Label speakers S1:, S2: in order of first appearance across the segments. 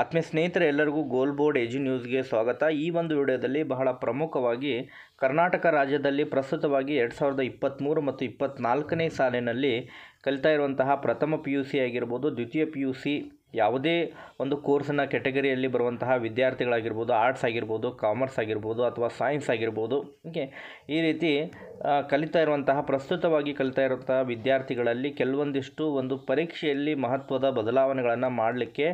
S1: ಆತ್ಮೀಯ ಸ್ನೇಹಿತರೆ ಎಲ್ಲರಿಗೂ ಗೋಲ್ ಬೋರ್ಡ್ ಎಜಿ ನ್ಯೂಸ್ಗೆ ಸ್ವಾಗತ ಈ ಒಂದು ವಿಡಿಯೋದಲ್ಲಿ ಬಹಳ ಪ್ರಮುಖವಾಗಿ ಕರ್ನಾಟಕ ರಾಜ್ಯದಲ್ಲಿ ಪ್ರಸ್ತುತವಾಗಿ ಎರಡು ಸಾವಿರದ ಇಪ್ಪತ್ತ್ಮೂರು ಮತ್ತು ಇಪ್ಪತ್ತ್ನಾಲ್ಕನೇ ಸಾಲಿನಲ್ಲಿ ಕಲಿತಾ ಇರುವಂತಹ ಪ್ರಥಮ ಪಿ ಯು ಸಿ ಆಗಿರ್ಬೋದು ದ್ವಿತೀಯ ಪಿ ಯು ಸಿ ಯಾವುದೇ ಒಂದು ಕೋರ್ಸಿನ ಕ್ಯಾಟಗರಿಯಲ್ಲಿ ಬರುವಂತಹ ವಿದ್ಯಾರ್ಥಿಗಳಾಗಿರ್ಬೋದು ಆರ್ಟ್ಸ್ ಆಗಿರ್ಬೋದು ಕಾಮರ್ಸ್ ಆಗಿರ್ಬೋದು ಅಥವಾ ಸೈನ್ಸ್ ಆಗಿರ್ಬೋದು ಓಕೆ ಈ ರೀತಿ ಕಲಿತಾ ಇರುವಂತಹ ಪ್ರಸ್ತುತವಾಗಿ ಕಲಿತಾ ಇರುವಂತಹ ವಿದ್ಯಾರ್ಥಿಗಳಲ್ಲಿ ಕೆಲವೊಂದಿಷ್ಟು ಒಂದು ಪರೀಕ್ಷೆಯಲ್ಲಿ ಮಹತ್ವದ ಬದಲಾವಣೆಗಳನ್ನು ಮಾಡಲಿಕ್ಕೆ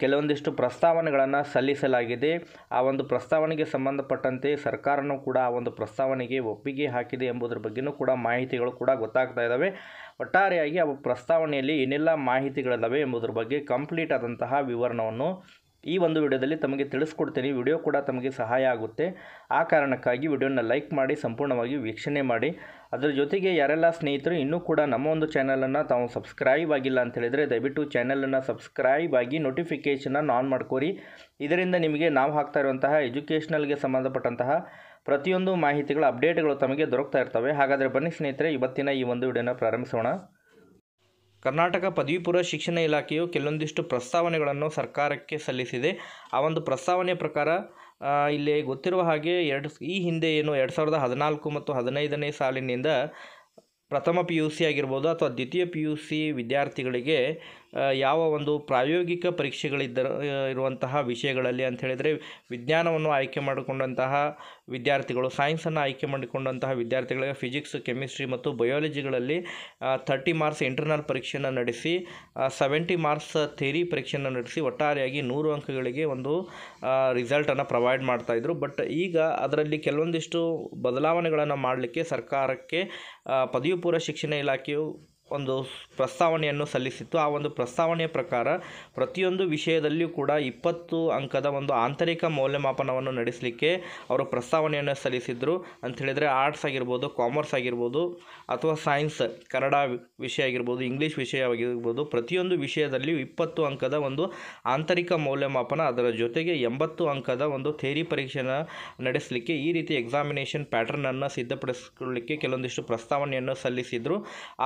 S1: ಕೆಲವೊಂದಿಷ್ಟು ಪ್ರಸ್ತಾವನೆಗಳನ್ನು ಸಲ್ಲಿಸಲಾಗಿದೆ ಆ ಒಂದು ಪ್ರಸ್ತಾವನೆಗೆ ಸಂಬಂಧಪಟ್ಟಂತೆ ಸರ್ಕಾರನೂ ಕೂಡ ಆ ಒಂದು ಪ್ರಸ್ತಾವನೆಗೆ ಒಪ್ಪಿಗೆ ಹಾಕಿದೆ ಎಂಬುದರ ಬಗ್ಗೆಯೂ ಕೂಡ ಮಾಹಿತಿಗಳು ಕೂಡ ಗೊತ್ತಾಗ್ತಾ ಇದ್ದಾವೆ ಒಟ್ಟಾರೆಯಾಗಿ ಆ ಪ್ರಸ್ತಾವನೆಯಲ್ಲಿ ಏನೆಲ್ಲ ಮಾಹಿತಿಗಳಿದ್ದಾವೆ ಎಂಬುದರ ಬಗ್ಗೆ ಕಂಪ್ಲೀಟ್ ಆದಂತಹ ವಿವರಣವನ್ನು ಈ ಒಂದು ವಿಡಿಯೋದಲ್ಲಿ ತಮಗೆ ತಿಳಿಸ್ಕೊಡ್ತೀನಿ ವಿಡಿಯೋ ಕೂಡ ತಮಗೆ ಸಹಾಯ ಆಗುತ್ತೆ ಆ ಕಾರಣಕ್ಕಾಗಿ ವಿಡಿಯೋನ ಲೈಕ್ ಮಾಡಿ ಸಂಪೂರ್ಣವಾಗಿ ವೀಕ್ಷಣೆ ಮಾಡಿ ಅದರ ಜೊತೆಗೆ ಯಾರೆಲ್ಲ ಸ್ನೇಹಿತರು ಇನ್ನೂ ಕೂಡ ನಮ್ಮ ಒಂದು ಚಾನಲನ್ನು ತಾವು ಸಬ್ಸ್ಕ್ರೈಬ್ ಆಗಿಲ್ಲ ಅಂತ ಹೇಳಿದರೆ ದಯವಿಟ್ಟು ಚಾನಲನ್ನು ಸಬ್ಸ್ಕ್ರೈಬ್ ಆಗಿ ನೋಟಿಫಿಕೇಷನನ್ನು ಆನ್ ಮಾಡ್ಕೋರಿ ಇದರಿಂದ ನಿಮಗೆ ನಾವು ಹಾಕ್ತಾ ಇರುವಂತಹ ಎಜುಕೇಷನಲ್ಗೆ ಸಂಬಂಧಪಟ್ಟಂತಹ ಪ್ರತಿಯೊಂದು ಮಾಹಿತಿಗಳ ಅಪ್ಡೇಟ್ಗಳು ತಮಗೆ ದೊರಕ್ತಾ ಇರ್ತವೆ ಹಾಗಾದರೆ ಬನ್ನಿ ಸ್ನೇಹಿತರೆ ಇವತ್ತಿನ ಈ ಒಂದು ವಿಡಿಯೋನ ಪ್ರಾರಂಭಿಸೋಣ ಕರ್ನಾಟಕ ಪೂರ್ವ ಶಿಕ್ಷಣ ಇಲಾಖೆಯು ಕೆಲವೊಂದಿಷ್ಟು ಪ್ರಸ್ತಾವನೆಗಳನ್ನು ಸರ್ಕಾರಕ್ಕೆ ಸಲ್ಲಿಸಿದೆ ಆ ಒಂದು ಪ್ರಸ್ತಾವನೆ ಪ್ರಕಾರ ಇಲ್ಲಿ ಗೊತ್ತಿರುವ ಹಾಗೆ ಎರಡು ಈ ಹಿಂದೆ ಏನು ಎರಡು ಸಾವಿರದ ಹದಿನಾಲ್ಕು ಮತ್ತು ಹದಿನೈದನೇ ಸಾಲಿನಿಂದ ಪ್ರಥಮ ಪಿ ಯು ಸಿ ಆಗಿರ್ಬೋದು ಅಥವಾ ದ್ವಿತೀಯ ಪಿ ಯು ಸಿ ವಿದ್ಯಾರ್ಥಿಗಳಿಗೆ ಯಾವ ಒಂದು ಪ್ರಾಯೋಗಿಕ ಪರೀಕ್ಷೆಗಳಿದ್ದ ಇರುವಂತಹ ವಿಷಯಗಳಲ್ಲಿ ಅಂತ ಹೇಳಿದರೆ ವಿಜ್ಞಾನವನ್ನು ಆಯ್ಕೆ ಮಾಡಿಕೊಂಡಂತಹ ವಿದ್ಯಾರ್ಥಿಗಳು ಸೈನ್ಸನ್ನು ಆಯ್ಕೆ ಮಾಡಿಕೊಂಡಂತಹ ವಿದ್ಯಾರ್ಥಿಗಳಿಗೆ ಫಿಸಿಕ್ಸ್ ಕೆಮಿಸ್ಟ್ರಿ ಮತ್ತು ಬಯೋಲಜಿಗಳಲ್ಲಿ ಥರ್ಟಿ ಮಾರ್ಕ್ಸ್ ಇಂಟರ್ನಲ್ ಪರೀಕ್ಷೆಯನ್ನು ನಡೆಸಿ ಸೆವೆಂಟಿ ಮಾರ್ಕ್ಸ್ ಥೇರಿ ಪರೀಕ್ಷೆಯನ್ನು ನಡೆಸಿ ಒಟ್ಟಾರೆಯಾಗಿ ನೂರು ಅಂಕಗಳಿಗೆ ಒಂದು ರಿಸಲ್ಟನ್ನು ಪ್ರೊವೈಡ್ ಮಾಡ್ತಾಯಿದ್ರು ಬಟ್ ಈಗ ಅದರಲ್ಲಿ ಕೆಲವೊಂದಿಷ್ಟು ಬದಲಾವಣೆಗಳನ್ನು ಮಾಡಲಿಕ್ಕೆ ಸರ್ಕಾರಕ್ಕೆ ಪದವಿ ಪೂರ್ವ ಶಿಕ್ಷಣ ಇಲಾಖೆಯು ಒಂದು ಪ್ರಸ್ತಾವನೆಯನ್ನು ಸಲ್ಲಿಸಿತ್ತು ಆ ಒಂದು ಪ್ರಸ್ತಾವನೆಯ ಪ್ರಕಾರ ಪ್ರತಿಯೊಂದು ವಿಷಯದಲ್ಲಿಯೂ ಕೂಡ ಇಪ್ಪತ್ತು ಅಂಕದ ಒಂದು ಆಂತರಿಕ ಮೌಲ್ಯಮಾಪನವನ್ನು ನಡೆಸಲಿಕ್ಕೆ ಅವರು ಪ್ರಸ್ತಾವನೆಯನ್ನು ಸಲ್ಲಿಸಿದರು ಅಂಥೇಳಿದರೆ ಆರ್ಟ್ಸ್ ಆಗಿರ್ಬೋದು ಕಾಮರ್ಸ್ ಆಗಿರ್ಬೋದು ಅಥವಾ ಸೈನ್ಸ್ ಕನ್ನಡ ವಿಷಯ ಆಗಿರ್ಬೋದು ಇಂಗ್ಲೀಷ್ ಆಗಿರ್ಬೋದು ಪ್ರತಿಯೊಂದು ವಿಷಯದಲ್ಲಿಯೂ ಇಪ್ಪತ್ತು ಅಂಕದ ಒಂದು ಆಂತರಿಕ ಮೌಲ್ಯಮಾಪನ ಅದರ ಜೊತೆಗೆ ಎಂಬತ್ತು ಅಂಕದ ಒಂದು ಥೇರಿ ಪರೀಕ್ಷೆನ ನಡೆಸಲಿಕ್ಕೆ ಈ ರೀತಿ ಎಕ್ಸಾಮಿನೇಷನ್ ಪ್ಯಾಟರ್ನನ್ನು ಸಿದ್ಧಪಡಿಸಿಕೊಳ್ಳಲಿಕ್ಕೆ ಕೆಲವೊಂದಿಷ್ಟು ಪ್ರಸ್ತಾವನೆಯನ್ನು ಸಲ್ಲಿಸಿದರು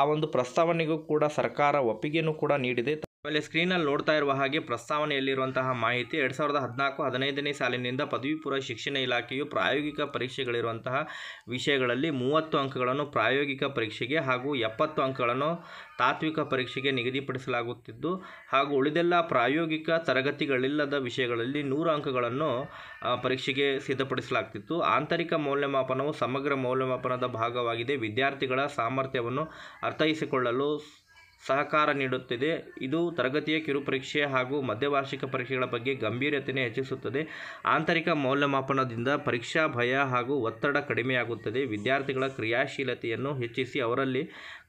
S1: ಆ ಒಂದು ಪ್ರಸ್ತಾವ ಪ್ರಸ್ತಾವನೆಗೂ ಕೂಡ ಸರ್ಕಾರ ಒಪ್ಪಿಗೆಯನ್ನು ಕೂಡ ನೀಡಿದೆ ಆಮೇಲೆ ಸ್ಕ್ರೀನಲ್ಲಿ ನೋಡ್ತಾ ಇರುವ ಹಾಗೆ ಪ್ರಸ್ತಾವನೆಯಲ್ಲಿರುವಂತಹ ಮಾಹಿತಿ ಎರಡು ಸಾವಿರದ ಹದಿನಾಲ್ಕು ಹದಿನೈದನೇ ಸಾಲಿನಿಂದ ಪದವಿ ಪೂರ್ವ ಶಿಕ್ಷಣ ಇಲಾಖೆಯು ಪ್ರಾಯೋಗಿಕ ಪರೀಕ್ಷೆಗಳಿರುವಂತಹ ವಿಷಯಗಳಲ್ಲಿ ಮೂವತ್ತು ಅಂಕಗಳನ್ನು ಪ್ರಾಯೋಗಿಕ ಪರೀಕ್ಷೆಗೆ ಹಾಗೂ ಎಪ್ಪತ್ತು ಅಂಕಗಳನ್ನು ತಾತ್ವಿಕ ಪರೀಕ್ಷೆಗೆ ನಿಗದಿಪಡಿಸಲಾಗುತ್ತಿದ್ದು ಹಾಗೂ ಉಳಿದೆಲ್ಲ ಪ್ರಾಯೋಗಿಕ ತರಗತಿಗಳಿಲ್ಲದ ವಿಷಯಗಳಲ್ಲಿ ನೂರು ಅಂಕಗಳನ್ನು ಪರೀಕ್ಷೆಗೆ ಸಿದ್ಧಪಡಿಸಲಾಗ್ತಿತ್ತು ಆಂತರಿಕ ಮೌಲ್ಯಮಾಪನವು ಸಮಗ್ರ ಮೌಲ್ಯಮಾಪನದ ಭಾಗವಾಗಿದೆ ವಿದ್ಯಾರ್ಥಿಗಳ ಸಾಮರ್ಥ್ಯವನ್ನು ಅರ್ಥೈಸಿಕೊಳ್ಳಲು ಸಹಕಾರ ನೀಡುತ್ತಿದೆ ಇದು ತರಗತಿಯ ಕಿರುಪರೀಕ್ಷೆ ಹಾಗೂ ಮಧ್ಯವಾರ್ಷಿಕ ಪರೀಕ್ಷೆಗಳ ಬಗ್ಗೆ ಗಂಭೀರತೆಯನ್ನು ಹೆಚ್ಚಿಸುತ್ತದೆ ಆಂತರಿಕ ಮೌಲ್ಯಮಾಪನದಿಂದ ಪರೀಕ್ಷಾ ಭಯ ಹಾಗೂ ಒತ್ತಡ ಕಡಿಮೆಯಾಗುತ್ತದೆ ವಿದ್ಯಾರ್ಥಿಗಳ ಕ್ರಿಯಾಶೀಲತೆಯನ್ನು ಹೆಚ್ಚಿಸಿ ಅವರಲ್ಲಿ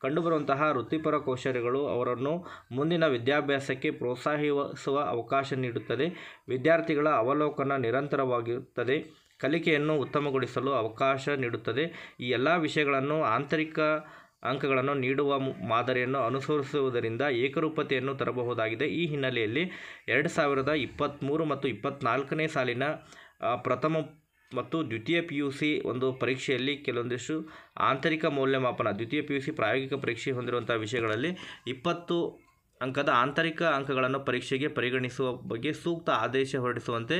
S1: ಕಂಡುಬರುವಂತಹ ವೃತ್ತಿಪರ ಕೌಶಲ್ಯಗಳು ಅವರನ್ನು ಮುಂದಿನ ವಿದ್ಯಾಭ್ಯಾಸಕ್ಕೆ ಪ್ರೋತ್ಸಾಹಿಸುವ ಅವಕಾಶ ನೀಡುತ್ತದೆ ವಿದ್ಯಾರ್ಥಿಗಳ ಅವಲೋಕನ ನಿರಂತರವಾಗಿರುತ್ತದೆ ಕಲಿಕೆಯನ್ನು ಉತ್ತಮಗೊಳಿಸಲು ಅವಕಾಶ ನೀಡುತ್ತದೆ ಈ ಎಲ್ಲ ವಿಷಯಗಳನ್ನು ಆಂತರಿಕ ಅಂಕಗಳನ್ನು ನೀಡುವ ಮಾದರಿಯನ್ನು ಅನುಸರಿಸುವುದರಿಂದ ಏಕರೂಪತೆಯನ್ನು ತರಬಹುದಾಗಿದೆ ಈ ಹಿನ್ನೆಲೆಯಲ್ಲಿ ಎರಡು ಸಾವಿರದ ಇಪ್ಪತ್ತ್ಮೂರು ಮತ್ತು ಇಪ್ಪತ್ತ್ನಾಲ್ಕನೇ ಸಾಲಿನ ಪ್ರಥಮ ಮತ್ತು ದ್ವಿತೀಯ ಪಿ ಯು ಸಿ ಒಂದು ಪರೀಕ್ಷೆಯಲ್ಲಿ ಕೆಲವೊಂದಿಷ್ಟು ಆಂತರಿಕ ಮೌಲ್ಯಮಾಪನ ದ್ವಿತೀಯ ಪಿ ಯು ಸಿ ಪ್ರಾಯೋಗಿಕ ಪರೀಕ್ಷೆ ಹೊಂದಿರುವಂಥ ವಿಷಯಗಳಲ್ಲಿ ಇಪ್ಪತ್ತು ಅಂಕದ ಆಂತರಿಕ ಅಂಕಗಳನ್ನು ಪರೀಕ್ಷೆಗೆ ಪರಿಗಣಿಸುವ ಬಗ್ಗೆ ಸೂಕ್ತ ಆದೇಶ ಹೊರಡಿಸುವಂತೆ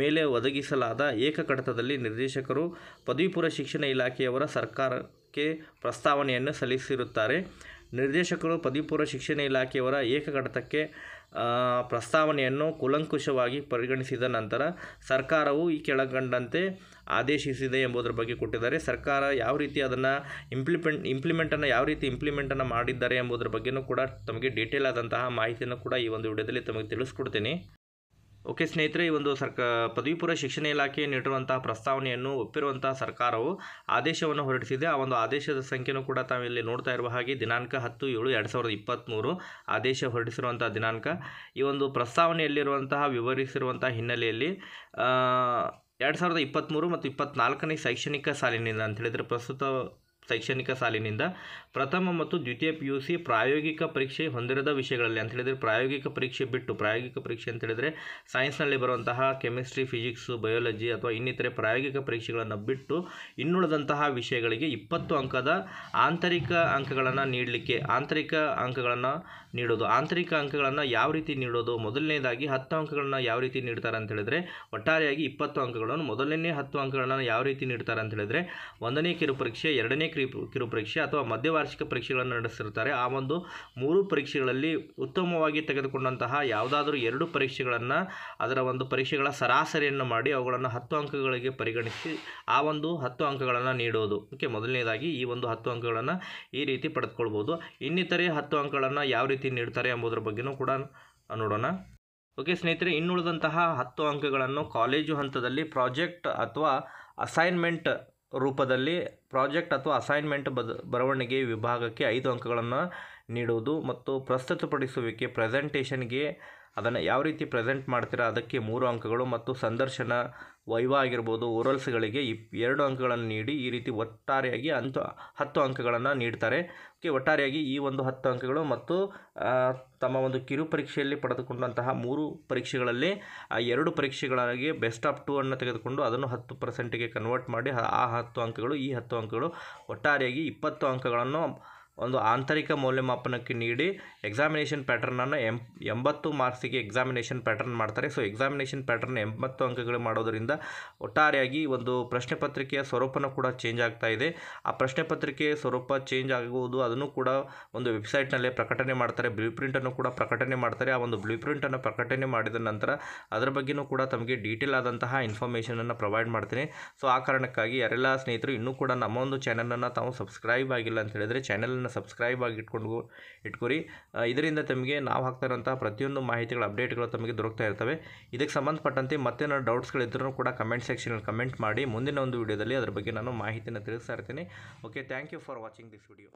S1: ಮೇಲೆ ಒದಗಿಸಲಾದ ಏಕಕಡತದಲ್ಲಿ ನಿರ್ದೇಶಕರು ಪದವಿಪೂರ್ವ ಶಿಕ್ಷಣ ಇಲಾಖೆಯವರ ಸರ್ಕಾರ ಕ್ಕೆ ಪ್ರಸ್ತಾವನೆಯನ್ನು ಸಲ್ಲಿಸಿರುತ್ತಾರೆ ನಿರ್ದೇಶಕರು ಪದವಿಪೂರ್ವ ಶಿಕ್ಷಣ ಇಲಾಖೆಯವರ ಏಕಗಠತಕ್ಕೆ ಪ್ರಸ್ತಾವನೆಯನ್ನು ಕೂಲಂಕುಷವಾಗಿ ಪರಿಗಣಿಸಿದ ನಂತರ ಸರ್ಕಾರವು ಈ ಕೆಳಗಂಡಂತೆ ಆದೇಶಿಸಿದೆ ಎಂಬುದರ ಬಗ್ಗೆ ಕೊಟ್ಟಿದ್ದಾರೆ ಸರ್ಕಾರ ಯಾವ ರೀತಿ ಅದನ್ನು ಇಂಪ್ಲಿಮೆಂಟ್ ಇಂಪ್ಲಿಮೆಂಟನ್ನು ಯಾವ ರೀತಿ ಇಂಪ್ಲಿಮೆಂಟನ್ನು ಮಾಡಿದ್ದಾರೆ ಎಂಬುದರ ಬಗ್ಗೆಯೂ ಕೂಡ ತಮಗೆ ಡೀಟೇಲ್ ಆದಂತಹ ಮಾಹಿತಿಯನ್ನು ಕೂಡ ಈ ಒಂದು ವಿಡಿಯೋದಲ್ಲಿ ತಮಗೆ ತಿಳಿಸ್ಕೊಡ್ತೀನಿ ಓಕೆ ಸ್ನೇಹಿತರೆ ಈ ಒಂದು ಸರ್ಕ ಪದವಿ ಪೂರ್ವ ಶಿಕ್ಷಣ ಇಲಾಖೆ ನೀಡಿರುವಂತಹ ಪ್ರಸ್ತಾವನೆಯನ್ನು ಒಪ್ಪಿರುವಂತಹ ಸರ್ಕಾರವು ಆದೇಶವನ್ನು ಹೊರಡಿಸಿದೆ ಆ ಒಂದು ಆದೇಶದ ಸಂಖ್ಯೆನೂ ಕೂಡ ತಾವಿಲ್ಲಿ ನೋಡ್ತಾ ಇರುವ ಹಾಗೆ ದಿನಾಂಕ ಹತ್ತು ಏಳು ಎರಡು ಸಾವಿರದ ಇಪ್ಪತ್ತ್ಮೂರು ಆದೇಶ ಹೊರಡಿಸಿರುವಂಥ ದಿನಾಂಕ ಈ ಒಂದು ಪ್ರಸ್ತಾವನೆಯಲ್ಲಿರುವಂತಹ ವಿವರಿಸಿರುವಂತಹ ಹಿನ್ನೆಲೆಯಲ್ಲಿ ಎರಡು ಸಾವಿರದ ಇಪ್ಪತ್ತ್ಮೂರು ಮತ್ತು ಇಪ್ಪತ್ತ್ನಾಲ್ಕನೇ ಶೈಕ್ಷಣಿಕ ಸಾಲಿನಿಂದ ಅಂತ ಹೇಳಿದರೆ ಪ್ರಸ್ತುತ ಶೈಕ್ಷಣಿಕ ಸಾಲಿನಿಂದ ಪ್ರಥಮ ಮತ್ತು ದ್ವಿತೀಯ ಪಿ ಯು ಸಿ ಪ್ರಾಯೋಗಿಕ ಪರೀಕ್ಷೆ ಹೊಂದಿರದ ವಿಷಯಗಳಲ್ಲಿ ಅಂತ ಹೇಳಿದರೆ ಪ್ರಾಯೋಗಿಕ ಪರೀಕ್ಷೆ ಬಿಟ್ಟು ಪ್ರಾಯೋಗಿಕ ಪರೀಕ್ಷೆ ಅಂತ ಹೇಳಿದರೆ ಸೈನ್ಸ್ನಲ್ಲಿ ಬರುವಂತಹ ಕೆಮಿಸ್ಟ್ರಿ ಫಿಸಿಕ್ಸು ಬಯೋಲಜಿ ಅಥವಾ ಇನ್ನಿತರೆ ಪ್ರಾಯೋಗಿಕ ಪರೀಕ್ಷೆಗಳನ್ನು ಬಿಟ್ಟು ಇನ್ನುಳಿದಂತಹ ವಿಷಯಗಳಿಗೆ ಇಪ್ಪತ್ತು ಅಂಕದ ಆಂತರಿಕ ಅಂಕಗಳನ್ನು ನೀಡಲಿಕ್ಕೆ ಆಂತರಿಕ ಅಂಕಗಳನ್ನು ನೀಡೋದು ಆಂತರಿಕ ಅಂಕಗಳನ್ನು ಯಾವ ರೀತಿ ನೀಡೋದು ಮೊದಲನೇದಾಗಿ ಹತ್ತು ಅಂಕಗಳನ್ನು ಯಾವ ರೀತಿ ನೀಡ್ತಾರೆ ಅಂತ ಹೇಳಿದ್ರೆ ಒಟ್ಟಾರೆಯಾಗಿ ಇಪ್ಪತ್ತು ಅಂಕಗಳನ್ನು ಮೊದಲನೇ ಹತ್ತು ಅಂಕಗಳನ್ನು ಯಾವ ರೀತಿ ನೀಡ್ತಾರೆ ಅಂತ ಹೇಳಿದ್ರೆ ಒಂದನೇ ಪರೀಕ್ಷೆ ಎರಡನೇ ಕಿರು ಪರೀಕ್ಷೆ ಅಥವಾ ಮಧ್ಯವಾರ್ಷಿಕ ಪರೀಕ್ಷೆಗಳನ್ನು ನಡೆಸಿರ್ತಾರೆ ಆ ಒಂದು ಮೂರು ಪರೀಕ್ಷೆಗಳಲ್ಲಿ ಉತ್ತಮವಾಗಿ ತೆಗೆದುಕೊಂಡಂತಹ ಯಾವುದಾದ್ರೂ ಎರಡು ಪರೀಕ್ಷೆಗಳನ್ನು ಅದರ ಒಂದು ಪರೀಕ್ಷೆಗಳ ಸರಾಸರಿಯನ್ನು ಮಾಡಿ ಅವುಗಳನ್ನು ಹತ್ತು ಅಂಕಗಳಿಗೆ ಪರಿಗಣಿಸಿ ಆ ಒಂದು ಹತ್ತು ಅಂಕಗಳನ್ನು ನೀಡೋದು ಓಕೆ ಮೊದಲನೇದಾಗಿ ಈ ಒಂದು ಹತ್ತು ಅಂಕಗಳನ್ನು ಈ ರೀತಿ ಪಡೆದುಕೊಳ್ಬೋದು ಇನ್ನಿತರೆ ಹತ್ತು ಅಂಕಗಳನ್ನು ಯಾವ ರೀತಿ ಮಾಹಿತಿ ನೀಡ್ತಾರೆ ಎಂಬುದರ ಬಗ್ಗೆನೂ ಕೂಡ ನೋಡೋಣ ಓಕೆ ಸ್ನೇಹಿತರೆ ಇನ್ನುಳಿದಂತಹ ಹತ್ತು ಅಂಕಗಳನ್ನು ಕಾಲೇಜು ಹಂತದಲ್ಲಿ ಪ್ರಾಜೆಕ್ಟ್ ಅಥವಾ ಅಸೈನ್ಮೆಂಟ್ ರೂಪದಲ್ಲಿ ಪ್ರಾಜೆಕ್ಟ್ ಅಥವಾ ಅಸೈನ್ಮೆಂಟ್ ಬದ ಬರವಣಿಗೆ ವಿಭಾಗಕ್ಕೆ ಐದು ಅಂಕಗಳನ್ನು ನೀಡುವುದು ಮತ್ತು ಪ್ರಸ್ತುತಪಡಿಸುವಿಕೆ ಪ್ರೆಸೆಂಟೇಷನ್ಗೆ ಅದನ್ನು ಯಾವ ರೀತಿ ಪ್ರೆಸೆಂಟ್ ಮಾಡ್ತೀರಾ ಅದಕ್ಕೆ ಮೂರು ಅಂಕಗಳು ಮತ್ತು ಸಂದರ್ಶನ ವೈವ ಆಗಿರ್ಬೋದು ಓರಲ್ಸ್ಗಳಿಗೆ ಇಪ್ ಎರಡು ಅಂಕಗಳನ್ನು ನೀಡಿ ಈ ರೀತಿ ಒಟ್ಟಾರೆಯಾಗಿ ಅಂತ ಹತ್ತು ಅಂಕಗಳನ್ನು ನೀಡ್ತಾರೆ ಓಕೆ ಒಟ್ಟಾರೆಯಾಗಿ ಈ ಒಂದು ಹತ್ತು ಅಂಕಗಳು ಮತ್ತು ತಮ್ಮ ಒಂದು ಕಿರು ಪರೀಕ್ಷೆಯಲ್ಲಿ ಪಡೆದುಕೊಂಡಂತಹ ಮೂರು ಪರೀಕ್ಷೆಗಳಲ್ಲಿ ಎರಡು ಪರೀಕ್ಷೆಗಳಿಗೆ ಬೆಸ್ಟ್ ಆಫ್ ಟೂ ಅನ್ನು ತೆಗೆದುಕೊಂಡು ಅದನ್ನು ಹತ್ತು ಪರ್ಸೆಂಟಿಗೆ ಕನ್ವರ್ಟ್ ಮಾಡಿ ಆ ಹತ್ತು ಅಂಕಗಳು ಈ ಹತ್ತು ಅಂಕಗಳು ಒಟ್ಟಾರೆಯಾಗಿ ಇಪ್ಪತ್ತು ಅಂಕಗಳನ್ನು ಒಂದು ಆಂತರಿಕ ಮೌಲ್ಯಮಾಪನಕ್ಕೆ ನೀಡಿ ಎಕ್ಸಾಮಿನೇಷನ್ ಪ್ಯಾಟರ್ನನ್ನು ಎಂ ಎಂಬತ್ತು ಮಾರ್ಕ್ಸಿಗೆ ಎಕ್ಸಾಮಿನೇಷನ್ ಪ್ಯಾಟರ್ನ್ ಮಾಡ್ತಾರೆ ಸೊ ಎಕ್ಸಾಮಿನೇಷನ್ ಪ್ಯಾಟರ್ನ್ ಎಂಬತ್ತು ಅಂಕಗಳು ಮಾಡೋದರಿಂದ ಒಟ್ಟಾರೆಯಾಗಿ ಒಂದು ಪ್ರಶ್ನೆ ಪತ್ರಿಕೆಯ ಸ್ವರೂಪನೂ ಕೂಡ ಚೇಂಜ್ ಆಗ್ತಾ ಇದೆ ಆ ಪ್ರಶ್ನೆ ಪತ್ರಿಕೆಯ ಸ್ವರೂಪ ಚೇಂಜ್ ಆಗುವುದು ಅದನ್ನು ಕೂಡ ಒಂದು ವೆಬ್ಸೈಟ್ನಲ್ಲೇ ಪ್ರಕಟಣೆ ಮಾಡ್ತಾರೆ ಬ್ಲೂ ಪ್ರಿಂಟನ್ನು ಕೂಡ ಪ್ರಕಟಣೆ ಮಾಡ್ತಾರೆ ಆ ಒಂದು ಬ್ಲೂ ಪ್ರಿಂಟನ್ನು ಪ್ರಕಟಣೆ ಮಾಡಿದ ನಂತರ ಅದರ ಬಗ್ಗೆಯೂ ಕೂಡ ತಮಗೆ ಡೀಟೇಲ್ ಆದಂತಹ ಇನ್ಫಾರ್ಮೇಷನನ್ನು ಪ್ರೊವೈಡ್ ಮಾಡ್ತೀನಿ ಸೊ ಆ ಕಾರಣಕ್ಕಾಗಿ ಯಾರೆಲ್ಲ ಸ್ನೇಹಿತರು ಇನ್ನೂ ಕೂಡ ನಮ್ಮ ಒಂದು ಚಾನಲನ್ನು ತಾವು ಸಬ್ಸ್ಕ್ರೈಬ್ ಆಗಿಲ್ಲ ಅಂತ ಹೇಳಿದರೆ ಚಾನಲ್ನ ಚಾನಲನ್ನು ಸಬ್ಸ್ಕ್ರೈಬ್ ಆಗಿ ಇಟ್ಕೊಂಡು ಇಟ್ಕೊರಿ ಇದರಿಂದ ತಮಗೆ ನಾವು ಹಾಕ್ತಾ ಪ್ರತಿಯೊಂದು ಮಾಹಿತಿಗಳ ಅಪ್ಡೇಟ್ಗಳು ತಮಗೆ ದೊರಕ್ತಾ ಇರ್ತವೆ ಇದಕ್ಕೆ ಸಂಬಂಧಪಟ್ಟಂತೆ ಮತ್ತೇನೋ ಡೌಟ್ಸ್ಗಳಿದ್ರೂ ಕೂಡ ಕಮೆಂಟ್ ಸೆಕ್ಷನಲ್ಲಿ ಕಮೆಂಟ್ ಮಾಡಿ ಮುಂದಿನ ಒಂದು ವಿಡಿಯೋದಲ್ಲಿ ಅದರ ಬಗ್ಗೆ ನಾನು ಮಾಹಿತಿಯನ್ನು ತಿಳಿಸ್ತಾ ಇರ್ತೀನಿ okay thank you for watching this video